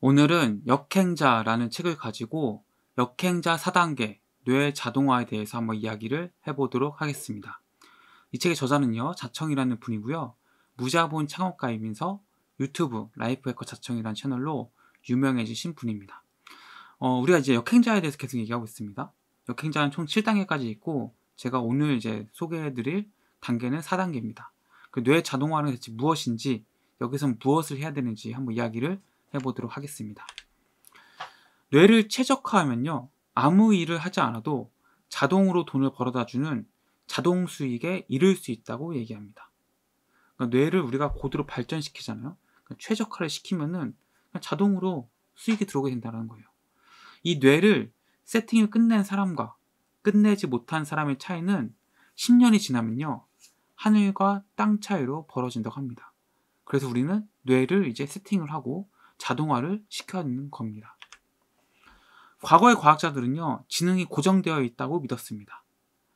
오늘은 역행자라는 책을 가지고 역행자 4단계 뇌 자동화에 대해서 한번 이야기를 해보도록 하겠습니다. 이 책의 저자는요, 자청이라는 분이고요. 무자본 창업가이면서 유튜브 라이프해커 자청이라는 채널로 유명해지신 분입니다. 어, 우리가 이제 역행자에 대해서 계속 얘기하고 있습니다. 역행자는 총 7단계까지 있고 제가 오늘 이제 소개해드릴 단계는 4단계입니다. 그 뇌 자동화는 대체 무엇인지 여기서 무엇을 해야 되는지 한번 이야기를 해보도록 하겠습니다. 뇌를 최적화하면요. 아무 일을 하지 않아도 자동으로 돈을 벌어다 주는 자동 수익에 이를 수 있다고 얘기합니다. 그러니까 뇌를 우리가 고도로 발전시키잖아요. 그러니까 최적화를 시키면은 자동으로 수익이 들어오게 된다는 거예요. 이 뇌를 세팅을 끝낸 사람과 끝내지 못한 사람의 차이는 10년이 지나면요. 하늘과 땅 차이로 벌어진다고 합니다. 그래서 우리는 뇌를 이제 세팅을 하고 자동화를 시켜는 겁니다. 과거의 과학자들은요, 지능이 고정되어 있다고 믿었습니다.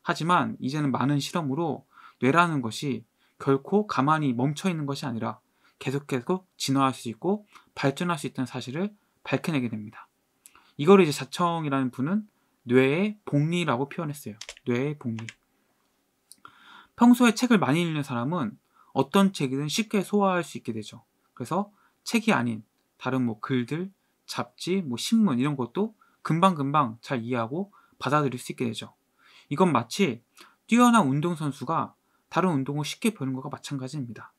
하지만 이제는 많은 실험으로 뇌라는 것이 결코 가만히 멈춰 있는 것이 아니라 계속해서 진화할 수 있고 발전할 수 있다는 사실을 밝혀내게 됩니다. 이걸 이제 자청이라는 분은 뇌의 복리라고 표현했어요. 뇌의 복리. 평소에 책을 많이 읽는 사람은 어떤 책이든 쉽게 소화할 수 있게 되죠. 그래서 책이 아닌 다른 뭐 글들, 잡지, 뭐 신문 이런 것도 금방금방 잘 이해하고 받아들일 수 있게 되죠. 이건 마치 뛰어난 운동선수가 다른 운동을 쉽게 배우는 것과 마찬가지입니다.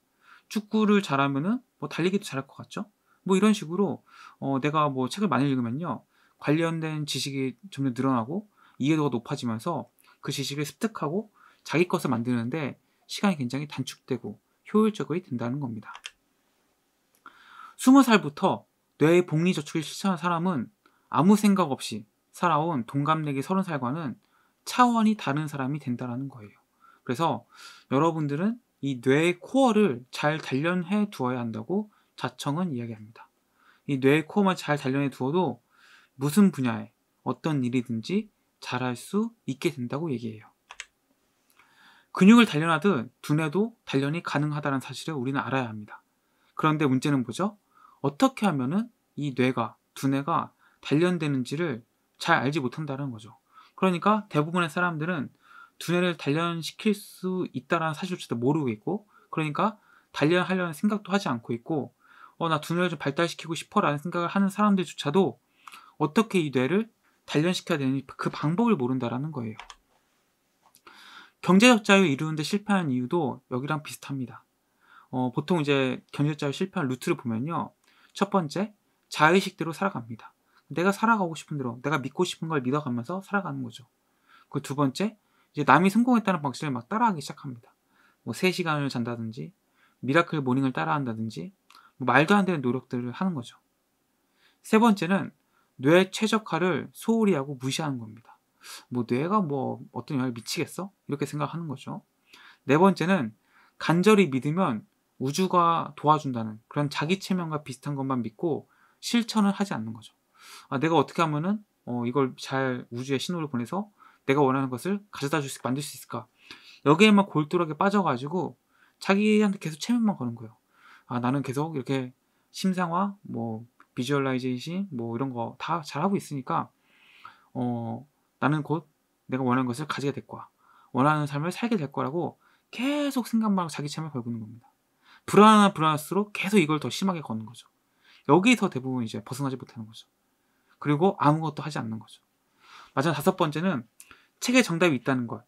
축구를 잘하면은 뭐 달리기도 잘할 것 같죠? 뭐 이런 식으로 어 내가 뭐 책을 많이 읽으면요. 관련된 지식이 점점 늘어나고 이해도가 높아지면서 그 지식을 습득하고 자기 것을 만드는데 시간이 굉장히 단축되고 효율적이 된다는 겁니다. 20살부터 뇌의 복리 저축을 실천한 사람은 아무 생각 없이 살아온 동갑내기 30살과는 차원이 다른 사람이 된다라는 거예요. 그래서 여러분들은 이 뇌의 코어를 잘 단련해 두어야 한다고 자청은 이야기합니다. 이 뇌의 코어만 잘 단련해 두어도 무슨 분야에 어떤 일이든지 잘할 수 있게 된다고 얘기해요. 근육을 단련하듯 두뇌도 단련이 가능하다는 사실을 우리는 알아야 합니다. 그런데 문제는 뭐죠? 어떻게 하면은 이 뇌가 두뇌가 단련되는지를 잘 알지 못한다는 거죠. 그러니까 대부분의 사람들은 두뇌를 단련시킬 수 있다라는 사실조차도 모르고 있고 그러니까 단련하려는 생각도 하지 않고 있고 어 나 두뇌를 좀 발달시키고 싶어라는 생각을 하는 사람들조차도 어떻게 이 뇌를 단련시켜야 되는지 그 방법을 모른다라는 거예요. 경제적 자유 이루는데 실패한 이유도 여기랑 비슷합니다. 어, 보통 이제 경제적 자유 실패한 루트를 보면요. 첫 번째, 자의식대로 살아갑니다. 내가 살아가고 싶은 대로, 내가 믿고 싶은 걸 믿어가면서 살아가는 거죠. 그 두 번째, 이제 남이 성공했다는 방식을 막 따라하기 시작합니다. 뭐 3시간을 잔다든지, 미라클 모닝을 따라한다든지, 뭐 말도 안 되는 노력들을 하는 거죠. 세 번째는 뇌 최적화를 소홀히 하고 무시하는 겁니다. 뭐 뇌가 뭐 어떤 영향을 미치겠어? 이렇게 생각하는 거죠. 네 번째는 간절히 믿으면 우주가 도와준다는 그런 자기 체면과 비슷한 것만 믿고 실천을 하지 않는 거죠. 아, 내가 어떻게 하면은 어, 이걸 잘 우주에 신호를 보내서 내가 원하는 것을 가져다 줄 수, 만들 수 있을까? 여기에만 골똘하게 빠져가지고 자기한테 계속 체면만 거는 거예요. 아, 나는 계속 이렇게 심상화, 뭐, 비주얼라이제이션, 뭐, 이런 거 다 잘하고 있으니까, 어, 나는 곧 내가 원하는 것을 가지게 될 거야. 원하는 삶을 살게 될 거라고 계속 생각만 하고 자기 체면을 걸고 있는 겁니다. 불안하나 불안할수록 계속 이걸 더 심하게 거는 거죠. 여기서 대부분 이제 벗어나지 못하는 거죠. 그리고 아무것도 하지 않는 거죠. 마지막 다섯 번째는 책에 정답이 있다는 것.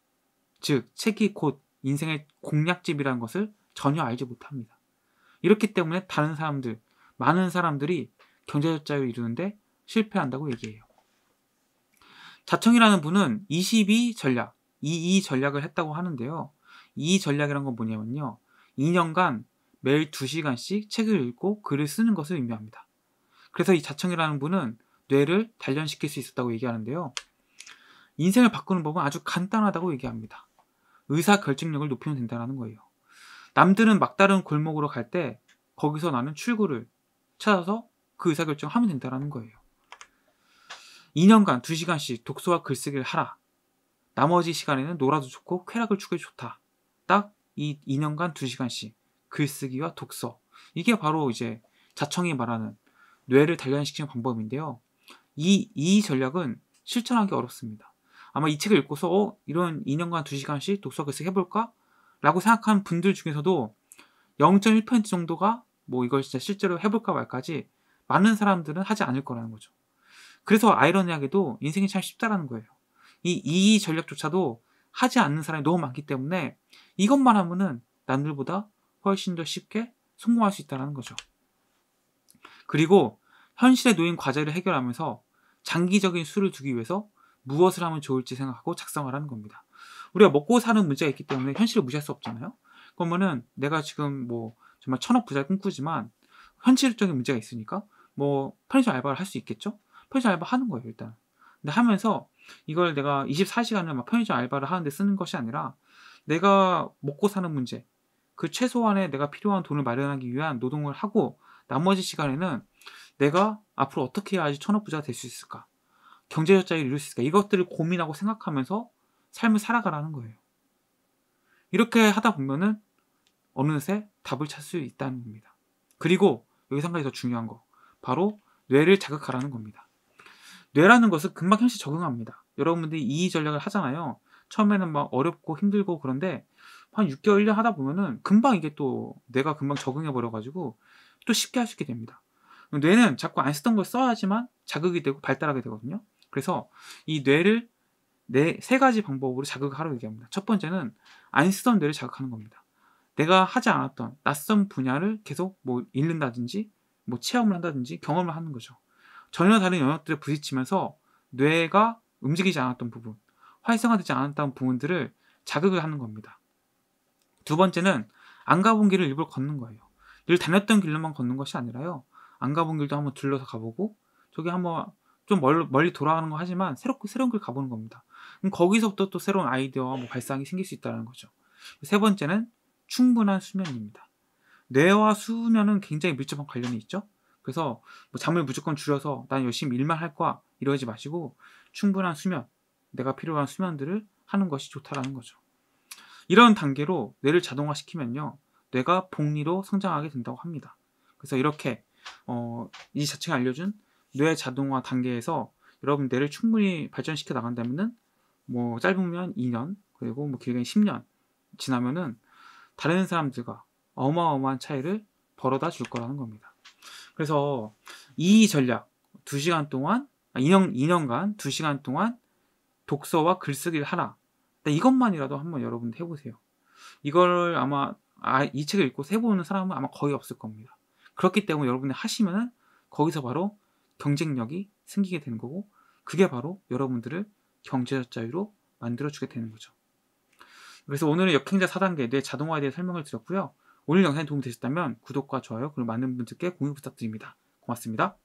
즉, 책이 곧 인생의 공략집이라는 것을 전혀 알지 못합니다. 이렇기 때문에 다른 사람들, 많은 사람들이 경제적 자유를 이루는데 실패한다고 얘기해요. 자청이라는 분은 22 전략, 22 전략을 했다고 하는데요. 22 전략이란 건 뭐냐면요. 2년간 매일 2시간씩 책을 읽고 글을 쓰는 것을 의미합니다. 그래서 이 자청이라는 분은 뇌를 단련시킬 수 있었다고 얘기하는데요. 인생을 바꾸는 법은 아주 간단하다고 얘기합니다. 의사 결정력을 높이면 된다는 거예요. 남들은 막다른 골목으로 갈 때 거기서 나는 출구를 찾아서 그 의사 결정을 하면 된다는 거예요. 2년간 2시간씩 독서와 글쓰기를 하라. 나머지 시간에는 놀아도 좋고 쾌락을 추구해 좋다. 딱 이 2년간 2시간씩 글쓰기와 독서. 이게 바로 이제 자청이 말하는 뇌를 단련시키는 방법인데요. 이, 이 전략은 실천하기 어렵습니다. 아마 이 책을 읽고서, 어, 이런 2년간 2시간씩 독서 글쓰기 해볼까? 라고 생각한 분들 중에서도 0.1% 정도가 뭐 이걸 진짜 실제로 해볼까 말까지 많은 사람들은 하지 않을 거라는 거죠. 그래서 아이러니하게도 인생이 참 쉽다라는 거예요. 이, 이 전략조차도 하지 않는 사람이 너무 많기 때문에 이것만 하면은 남들보다 훨씬 더 쉽게 성공할 수 있다는 거죠. 그리고 현실에 놓인 과제를 해결하면서 장기적인 수를 두기 위해서 무엇을 하면 좋을지 생각하고 작성을 하는 겁니다. 우리가 먹고 사는 문제가 있기 때문에 현실을 무시할 수 없잖아요. 그러면은 내가 지금 뭐 정말 천억 부자 꿈꾸지만 현실적인 문제가 있으니까 뭐 편의점 알바를 할 수 있겠죠? 편의점 알바 하는 거예요, 일단. 근데 하면서 이걸 내가 24시간을 막 편의점 알바를 하는데 쓰는 것이 아니라 내가 먹고 사는 문제, 그 최소한의 내가 필요한 돈을 마련하기 위한 노동을 하고 나머지 시간에는 내가 앞으로 어떻게 해야지 천억부자가 될 수 있을까? 경제적 자유를 이룰 수 있을까? 이것들을 고민하고 생각하면서 삶을 살아가라는 거예요. 이렇게 하다 보면은 어느새 답을 찾을 수 있다는 겁니다. 그리고 여기 상당히 더 중요한 거. 바로 뇌를 자극하라는 겁니다. 뇌라는 것은 금방 현실 적응합니다. 여러분들이 이 전략을 하잖아요. 처음에는 막 어렵고 힘들고 그런데 한 6개월, 1년 하다 보면은 금방 이게 또 내가 금방 적응해버려가지고 또 쉽게 할 수 있게 됩니다. 뇌는 자꾸 안 쓰던 걸 써야지만 자극이 되고 발달하게 되거든요. 그래서 이 뇌를 네, 세 가지 방법으로 자극하라고 얘기합니다. 첫 번째는 안 쓰던 뇌를 자극하는 겁니다. 내가 하지 않았던 낯선 분야를 계속 뭐 읽는다든지 뭐 체험을 한다든지 경험을 하는 거죠. 전혀 다른 영역들을 부딪히면서 뇌가 움직이지 않았던 부분, 활성화되지 않았던 부분들을 자극을 하는 겁니다. 두 번째는 안 가본 길을 일부러 걷는 거예요. 늘 다녔던 길로만 걷는 것이 아니라요. 안 가본 길도 한번 들러서 가보고 저기 한번 좀 멀, 멀리 돌아가는 거 하지만 새롭고 새로운 길 가보는 겁니다. 그럼 거기서부터 또 새로운 아이디어와 뭐 발상이 생길 수 있다는 거죠. 세 번째는 충분한 수면입니다. 뇌와 수면은 굉장히 밀접한 관련이 있죠. 그래서 뭐 잠을 무조건 줄여서 난 열심히 일만 할 거야 이러지 마시고 충분한 수면, 내가 필요한 수면들을 하는 것이 좋다라는 거죠. 이런 단계로 뇌를 자동화시키면요. 뇌가 복리로 성장하게 된다고 합니다. 그래서 이렇게 어, 이 자체가 알려준 뇌 자동화 단계에서 여러분 뇌를 충분히 발전시켜 나간다면은 뭐 짧으면 2년 그리고 뭐 길게는 10년 지나면은 다른 사람들과 어마어마한 차이를 벌어다 줄 거라는 겁니다. 그래서 이 전략 2시간 동안 2년, 아, 2년간 2시간 동안 독서와 글쓰기를 하라 네, 이것만이라도 한번 여러분 해보세요. 이걸 아마 아, 이 책을 읽고 세보는 사람은 아마 거의 없을 겁니다. 그렇기 때문에 여러분이 하시면은 거기서 바로 경쟁력이 생기게 되는 거고 그게 바로 여러분들을 경제적 자유로 만들어주게 되는 거죠. 그래서 오늘은 역행자 4단계 뇌 자동화에 대해 설명을 드렸고요. 오늘 영상이 도움이 되셨다면 구독과 좋아요 그리고 많은 분들께 공유 부탁드립니다. 고맙습니다.